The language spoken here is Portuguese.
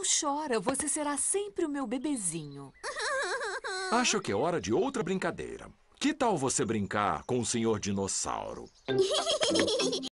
Não chora, você será sempre o meu bebezinho. Acho que é hora de outra brincadeira. Que tal você brincar com o senhor dinossauro?